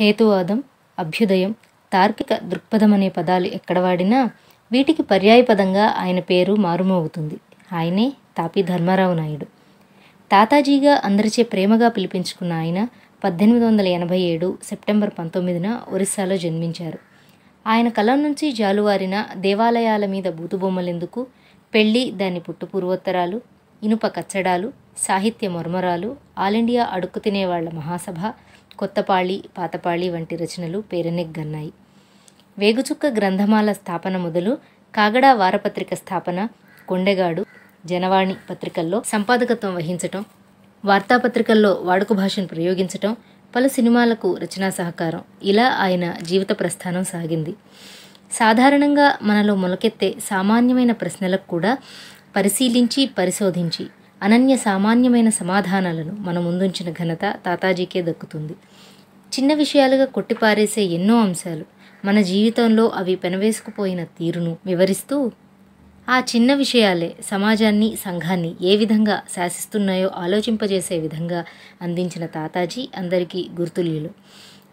హేతువాదం అభ్యుదయం తార్కిక దృక్పథం అనే పదాలు ఎక్కడ వాడినా వీటికి పర్యాయపదంగా ఆయన పేరు మారుమోగుతుంది ఆయనే తాపి ధర్మారావు నాయుడు తాతాజీగా అందరిచే ప్రేమగా పిలిపించుకున్న ఆయన పద్దెనిమిది వందల ఎనభై ఏడు సెప్టెంబర్ పంతొమ్మిదిన ఒరిస్సాలో జన్మించారు ఆయన కలం నుంచి జాలువారిన దేవాలయాల మీద బూతుబొమ్మలెందుకు పెళ్ళి దాని పుట్టు పూర్వోత్తరాలు ఇనుప కచ్చడాలు సాహిత్య మర్మరాలు ఆల్ ఇండియా తినేవాళ్ల మహాసభ కొత్తపాళి పాతపాళి వంటి రచనలు పేరెనెగ్గన్నాయి వేగుచుక్క గ్రంథమాల స్థాపన మొదలు కాగడ వారపత్రిక స్థాపన కొండెగాడు జనవాణి పత్రికల్లో సంపాదకత్వం వహించటం వార్తాపత్రికల్లో వాడుక భాషను ప్రయోగించటం పలు సినిమాలకు రచనా సహకారం ఇలా ఆయన జీవిత ప్రస్థానం సాగింది సాధారణంగా మనలో మొలకెత్తే సామాన్యమైన ప్రశ్నలకు కూడా పరిశీలించి పరిశోధించి అనన్య సామాన్యమైన సమాధానాలను మన ముందుంచిన ఘనత తాతాజీకే దక్కుతుంది చిన్న విషయాలుగా కొట్టిపారేసే ఎన్నో అంశాలు మన జీవితంలో అవి పెనవేసుకుపోయిన తీరును వివరిస్తూ ఆ చిన్న విషయాలే సమాజాన్ని సంఘాన్ని ఏ విధంగా శాసిస్తున్నాయో ఆలోచింపజేసే విధంగా అందించిన తాతాజీ అందరికీ గుర్తులీలు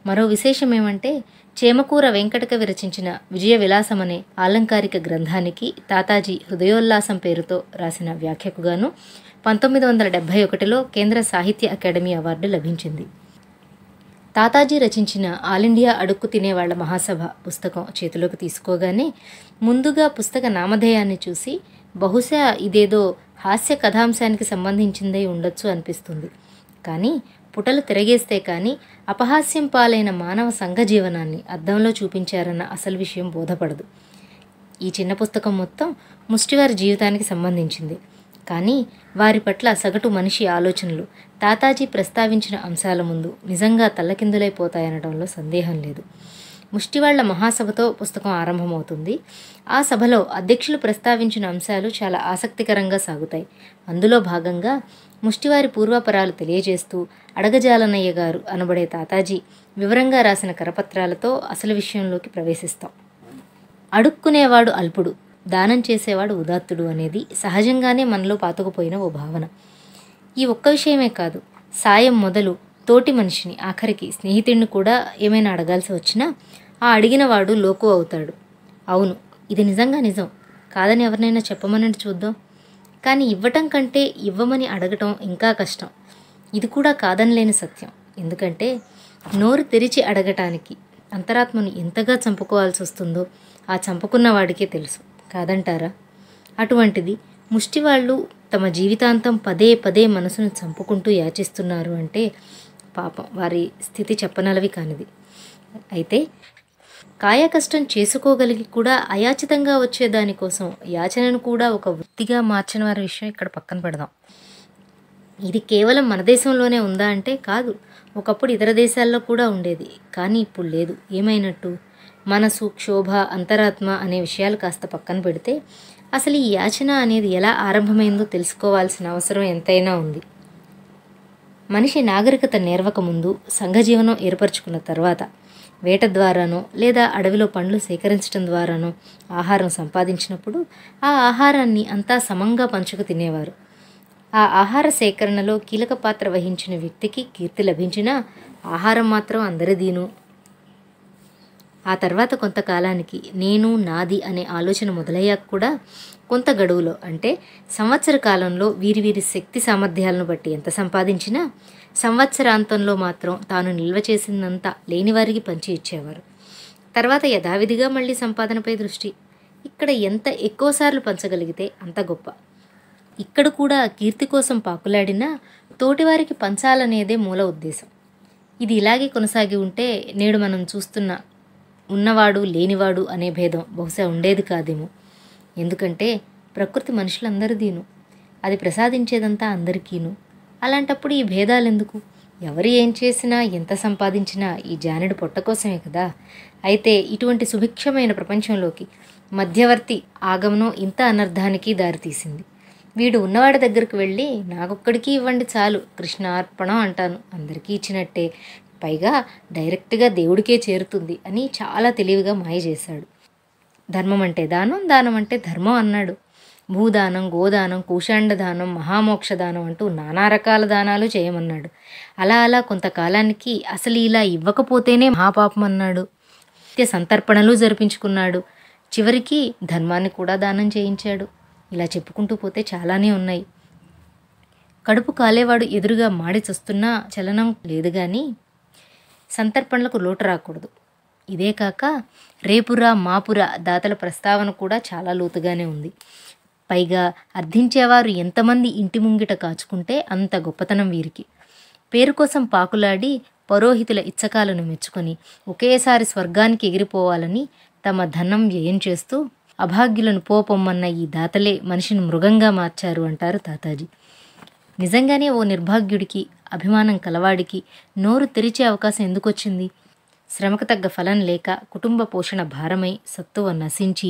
మరో విశేషమేమంటే చేమకూర వెంకటక విరచించిన విజయ విలాసం అనే ఆలంకారిక గ్రంథానికి తాతాజీ హృదయోల్లాసం పేరుతో రాసిన వ్యాఖ్యకుగాను పంతొమ్మిది వందల డెబ్భై ఒకటిలో కేంద్ర సాహిత్య అకాడమీ అవార్డు లభించింది తాతాజీ రచించిన ఆల్ ఇండియా అడుక్కు తినేవాళ్ల మహాసభ పుస్తకం చేతిలోకి తీసుకోగానే ముందుగా పుస్తక నామధేయాన్ని చూసి బహుశా ఇదేదో హాస్య కథాంశానికి సంబంధించిందై ఉండొచ్చు అనిపిస్తుంది కానీ పుటలు తిరగేస్తే కానీ అపహాస్యం పాలైన మానవ సంఘ జీవనాన్ని అద్దంలో చూపించారన్న అసలు విషయం బోధపడదు ఈ చిన్న పుస్తకం మొత్తం ముష్టివారి జీవితానికి సంబంధించింది కానీ వారి పట్ల సగటు మనిషి ఆలోచనలు తాతాజీ ప్రస్తావించిన అంశాల ముందు నిజంగా తల్లకిందులైపోతాయనడంలో సందేహం లేదు ముష్టివాళ్ల మహాసభతో పుస్తకం ఆరంభమవుతుంది ఆ సభలో అధ్యక్షులు ప్రస్తావించిన అంశాలు చాలా ఆసక్తికరంగా సాగుతాయి అందులో భాగంగా ముష్టివారి పూర్వపరాలు తెలియజేస్తూ అడగజాలనయ్య గారు అనబడే తాతాజీ వివరంగా రాసిన కరపత్రాలతో అసలు విషయంలోకి ప్రవేశిస్తాం అడుక్కునేవాడు అల్పుడు దానం చేసేవాడు ఉదాత్తుడు అనేది సహజంగానే మనలో పాతుకుపోయిన ఓ భావన ఈ ఒక్క విషయమే కాదు సాయం మొదలు తోటి మనిషిని ఆఖరికి స్నేహితుడిని కూడా ఏమైనా అడగాల్సి వచ్చినా ఆ అడిగిన వాడు లోకు అవుతాడు అవును ఇది నిజంగా నిజం కాదని ఎవరినైనా చెప్పమనండి చూద్దాం కానీ ఇవ్వటం కంటే ఇవ్వమని అడగటం ఇంకా కష్టం ఇది కూడా లేని సత్యం ఎందుకంటే నోరు తెరిచి అడగటానికి అంతరాత్మను ఎంతగా చంపుకోవాల్సి వస్తుందో ఆ చంపుకున్న వాడికే తెలుసు కాదంటారా అటువంటిది ముష్టివాళ్ళు తమ జీవితాంతం పదే పదే మనసును చంపుకుంటూ యాచిస్తున్నారు అంటే పాపం వారి స్థితి చెప్పనలవి కానిది అయితే కాయకష్టం చేసుకోగలిగి కూడా అయాచితంగా వచ్చే దానికోసం యాచనను కూడా ఒక వృత్తిగా మార్చిన వారి విషయం ఇక్కడ పక్కన పెడదాం ఇది కేవలం మన దేశంలోనే ఉందా అంటే కాదు ఒకప్పుడు ఇతర దేశాల్లో కూడా ఉండేది కానీ ఇప్పుడు లేదు ఏమైనట్టు మనసు క్షోభ అంతరాత్మ అనే విషయాలు కాస్త పక్కన పెడితే అసలు ఈ యాచన అనేది ఎలా ఆరంభమైందో తెలుసుకోవాల్సిన అవసరం ఎంతైనా ఉంది మనిషి నాగరికత నేర్వక ముందు సంఘజీవనం ఏర్పరచుకున్న తర్వాత వేట ద్వారానో లేదా అడవిలో పండ్లు సేకరించడం ద్వారానో ఆహారం సంపాదించినప్పుడు ఆ ఆహారాన్ని అంతా సమంగా పంచుకు తినేవారు ఆ ఆహార సేకరణలో కీలక పాత్ర వహించిన వ్యక్తికి కీర్తి లభించినా ఆహారం మాత్రం అందరిదీను ఆ తర్వాత కొంతకాలానికి నేను నాది అనే ఆలోచన మొదలయ్యాక కూడా కొంత గడువులో అంటే సంవత్సర కాలంలో వీరి వీరి శక్తి సామర్థ్యాలను బట్టి ఎంత సంపాదించినా సంవత్సరాంతంలో మాత్రం తాను నిల్వ చేసిందంతా లేని వారికి పంచి ఇచ్చేవారు తర్వాత యథావిధిగా మళ్ళీ సంపాదనపై దృష్టి ఇక్కడ ఎంత ఎక్కువసార్లు పంచగలిగితే అంత గొప్ప ఇక్కడ కూడా కీర్తి కోసం పాకులాడినా తోటివారికి పంచాలనేదే మూల ఉద్దేశం ఇది ఇలాగే కొనసాగి ఉంటే నేడు మనం చూస్తున్న ఉన్నవాడు లేనివాడు అనే భేదం బహుశా ఉండేది కాదేమో ఎందుకంటే ప్రకృతి మనుషులందరిదీను అది ప్రసాదించేదంతా అందరికీను అలాంటప్పుడు ఈ భేదాలెందుకు ఎవరు ఏం చేసినా ఎంత సంపాదించినా ఈ జానుడు పొట్ట కోసమే కదా అయితే ఇటువంటి సుభిక్షమైన ప్రపంచంలోకి మధ్యవర్తి ఆగమనం ఇంత అనర్థానికి దారితీసింది వీడు ఉన్నవాడి దగ్గరికి వెళ్ళి నాకొక్కడికి ఇవ్వండి చాలు కృష్ణార్పణం అంటాను అందరికీ ఇచ్చినట్టే పైగా డైరెక్ట్గా దేవుడికే చేరుతుంది అని చాలా తెలివిగా మాయ చేశాడు ధర్మం అంటే దానం దానం అంటే ధర్మం అన్నాడు భూదానం గోదానం కూషాండ దానం మహామోక్ష దానం అంటూ నానా రకాల దానాలు చేయమన్నాడు అలా అలా కొంతకాలానికి అసలు ఇలా ఇవ్వకపోతేనే మహాపాపం అన్నాడు నిత్య సంతర్పణలు జరిపించుకున్నాడు చివరికి ధర్మాన్ని కూడా దానం చేయించాడు ఇలా చెప్పుకుంటూ పోతే చాలానే ఉన్నాయి కడుపు కాలేవాడు ఎదురుగా మాడి చస్తున్నా చలనం లేదు కానీ సంతర్పణలకు లోటు రాకూడదు ఇదే కాక రేపురా మాపురా దాతల ప్రస్తావన కూడా చాలా లోతుగానే ఉంది పైగా అర్థించేవారు ఎంతమంది ఇంటి ముంగిట కాచుకుంటే అంత గొప్పతనం వీరికి పేరు కోసం పాకులాడి పరోహితుల ఇచ్చకాలను మెచ్చుకొని ఒకేసారి స్వర్గానికి ఎగిరిపోవాలని తమ ధనం వ్యయం చేస్తూ అభాగ్యులను పోపొమ్మన్న ఈ దాతలే మనిషిని మృగంగా మార్చారు అంటారు తాతాజీ నిజంగానే ఓ నిర్భాగ్యుడికి అభిమానం కలవాడికి నోరు తెరిచే అవకాశం ఎందుకొచ్చింది శ్రమకు తగ్గ ఫలం లేక కుటుంబ పోషణ భారమై సత్తువ నశించి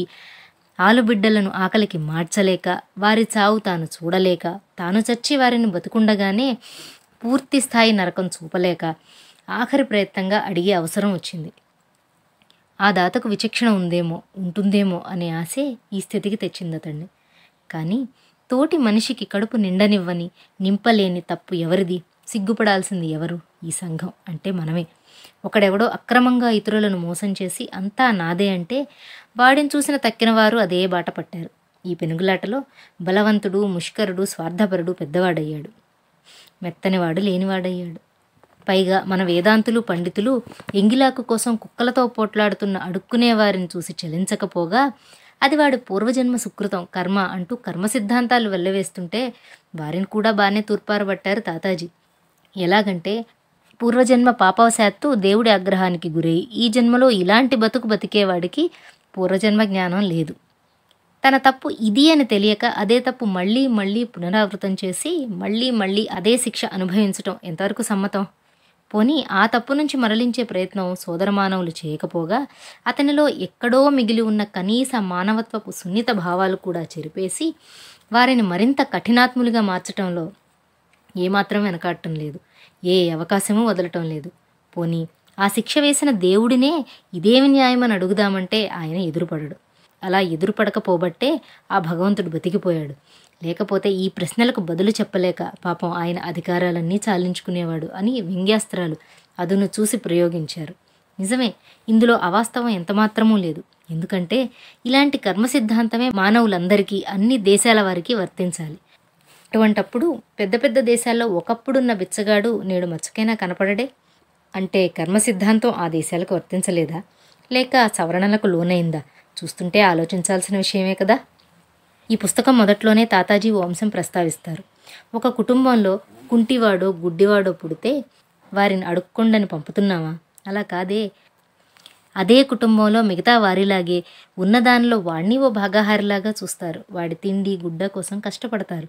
ఆలుబిడ్డలను ఆకలికి మార్చలేక వారి చావు తాను చూడలేక తాను చచ్చి వారిని బతుకుండగానే పూర్తి స్థాయి నరకం చూపలేక ఆఖరి ప్రయత్నంగా అడిగే అవసరం వచ్చింది ఆ దాతకు విచక్షణ ఉందేమో ఉంటుందేమో అనే ఆశే ఈ స్థితికి తెచ్చింది అతన్ని కానీ తోటి మనిషికి కడుపు నిండనివ్వని నింపలేని తప్పు ఎవరిది సిగ్గుపడాల్సింది ఎవరు ఈ సంఘం అంటే మనమే ఒకడెవడో అక్రమంగా ఇతరులను మోసం చేసి అంతా నాదే అంటే వాడిని చూసిన తక్కినవారు అదే బాట పట్టారు ఈ పెనుగులాటలో బలవంతుడు ముష్కరుడు స్వార్థపరుడు పెద్దవాడయ్యాడు మెత్తనివాడు లేనివాడయ్యాడు పైగా మన వేదాంతులు పండితులు ఎంగిలాకు కోసం కుక్కలతో పోట్లాడుతున్న అడుక్కునే వారిని చూసి చలించకపోగా అది వాడు పూర్వజన్మ సుకృతం కర్మ అంటూ కర్మ సిద్ధాంతాలు వెళ్ళవేస్తుంటే వారిని కూడా బాగానే తూర్పారబట్టారు తాతాజీ ఎలాగంటే పూర్వజన్మ పాపవశాత్తు దేవుడి ఆగ్రహానికి గురై ఈ జన్మలో ఇలాంటి బతుకు బతికేవాడికి పూర్వజన్మ జ్ఞానం లేదు తన తప్పు ఇది అని తెలియక అదే తప్పు మళ్ళీ మళ్ళీ పునరావృతం చేసి మళ్ళీ మళ్ళీ అదే శిక్ష అనుభవించటం ఎంతవరకు సమ్మతం పోని ఆ తప్పు నుంచి మరలించే ప్రయత్నం సోదరమానవులు చేయకపోగా అతనిలో ఎక్కడో మిగిలి ఉన్న కనీస మానవత్వపు సున్నిత భావాలు కూడా చెరిపేసి వారిని మరింత కఠినాత్ములుగా మార్చటంలో ఏమాత్రం వెనకాడటం లేదు ఏ అవకాశమూ వదలటం లేదు పోని ఆ శిక్ష వేసిన దేవుడినే ఇదేమి న్యాయమని అడుగుదామంటే ఆయన ఎదురుపడడు అలా ఎదురుపడకపోబట్టే ఆ భగవంతుడు బతికిపోయాడు లేకపోతే ఈ ప్రశ్నలకు బదులు చెప్పలేక పాపం ఆయన అధికారాలన్నీ చాలించుకునేవాడు అని వ్యంగ్యాస్త్రాలు అదును చూసి ప్రయోగించారు నిజమే ఇందులో అవాస్తవం ఎంతమాత్రమూ లేదు ఎందుకంటే ఇలాంటి కర్మ సిద్ధాంతమే మానవులందరికీ అన్ని దేశాల వారికి వర్తించాలి అటువంటప్పుడు పెద్ద పెద్ద దేశాల్లో ఒకప్పుడున్న బిచ్చగాడు నేడు మచ్చకైనా కనపడడే అంటే కర్మ సిద్ధాంతం ఆ దేశాలకు వర్తించలేదా లేక సవరణలకు లోనైందా చూస్తుంటే ఆలోచించాల్సిన విషయమే కదా ఈ పుస్తకం మొదట్లోనే తాతాజీ వంశం ప్రస్తావిస్తారు ఒక కుటుంబంలో కుంటివాడో గుడ్డివాడో పుడితే వారిని అడుక్కుండని పంపుతున్నావా అలా కాదే అదే కుటుంబంలో మిగతా వారిలాగే ఉన్నదానిలో వాడిని ఓ భాగాహారిలాగా చూస్తారు వాడి తిండి గుడ్డ కోసం కష్టపడతారు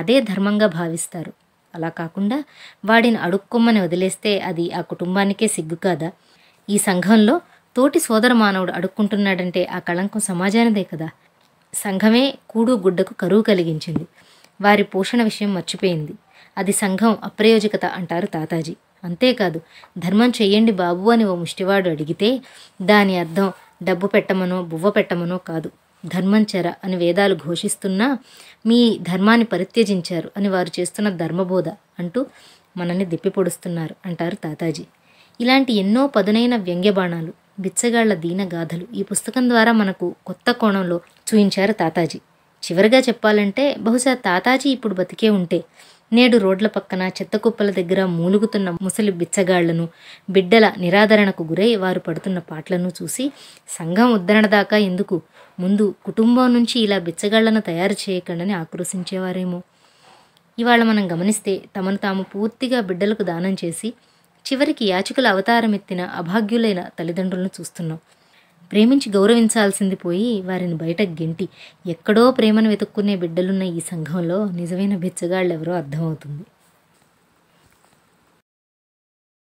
అదే ధర్మంగా భావిస్తారు అలా కాకుండా వాడిని అడుక్కొమ్మని వదిలేస్తే అది ఆ కుటుంబానికే సిగ్గు కాదా ఈ సంఘంలో తోటి సోదర మానవుడు అడుక్కుంటున్నాడంటే ఆ కళంకం సమాజానిదే కదా సంఘమే కూడు గుడ్డకు కరువు కలిగించింది వారి పోషణ విషయం మర్చిపోయింది అది సంఘం అప్రయోజకత అంటారు తాతాజీ అంతేకాదు ధర్మం చెయ్యండి బాబు అని ఓ ముష్టివాడు అడిగితే దాని అర్థం డబ్బు పెట్టమనో బువ్వ పెట్టమనో కాదు ధర్మం చెర అని వేదాలు ఘోషిస్తున్నా మీ ధర్మాన్ని పరిత్యజించారు అని వారు చేస్తున్న ధర్మబోధ అంటూ మనల్ని దిప్పిపొడుస్తున్నారు అంటారు తాతాజీ ఇలాంటి ఎన్నో పదునైన వ్యంగ్య బాణాలు బిచ్చగాళ్ల దీనగాథలు ఈ పుస్తకం ద్వారా మనకు కొత్త కోణంలో చూయించారు తాతాజీ చివరిగా చెప్పాలంటే బహుశా తాతాజీ ఇప్పుడు బతికే ఉంటే నేడు రోడ్ల పక్కన చెత్త కుప్పల దగ్గర మూలుగుతున్న ముసలి బిచ్చగాళ్లను బిడ్డల నిరాదరణకు గురై వారు పడుతున్న పాటలను చూసి సంఘం ఉద్ధరణ దాకా ఎందుకు ముందు కుటుంబం నుంచి ఇలా బిచ్చగాళ్లను తయారు చేయకండని ఆక్రోశించేవారేమో ఇవాళ మనం గమనిస్తే తమను తాము పూర్తిగా బిడ్డలకు దానం చేసి చివరికి యాచకుల అవతారమెత్తిన అభాగ్యులైన తల్లిదండ్రులను చూస్తున్నాం ప్రేమించి గౌరవించాల్సింది పోయి వారిని బయట గెంటి ఎక్కడో ప్రేమను వెతుక్కునే బిడ్డలున్న ఈ సంఘంలో నిజమైన బిచ్చగాళ్ళెవరో అర్థమవుతుంది